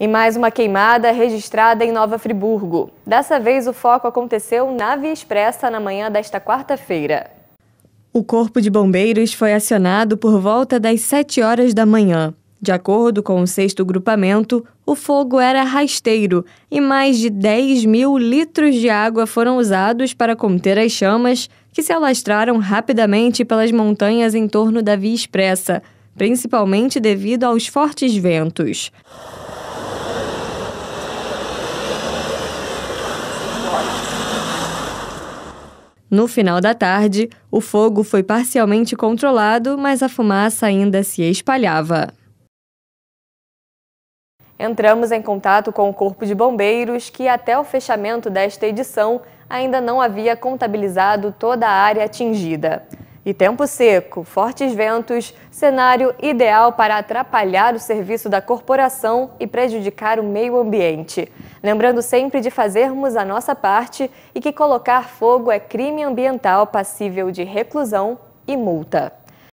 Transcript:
E mais uma queimada registrada em Nova Friburgo. Dessa vez, o foco aconteceu na Via Expressa na manhã desta quarta-feira. O Corpo de Bombeiros foi acionado por volta das 7 horas da manhã. De acordo com o sexto grupamento, o fogo era rasteiro e mais de 10 mil litros de água foram usados para conter as chamas, que se alastraram rapidamente pelas montanhas em torno da Via Expressa, principalmente devido aos fortes ventos. No final da tarde, o fogo foi parcialmente controlado, mas a fumaça ainda se espalhava. Entramos em contato com o Corpo de Bombeiros, que até o fechamento desta edição ainda não havia contabilizado toda a área atingida. E tempo seco, fortes ventos, cenário ideal para atrapalhar o serviço da corporação e prejudicar o meio ambiente. Lembrando sempre de fazermos a nossa parte e que colocar fogo é crime ambiental passível de reclusão e multa.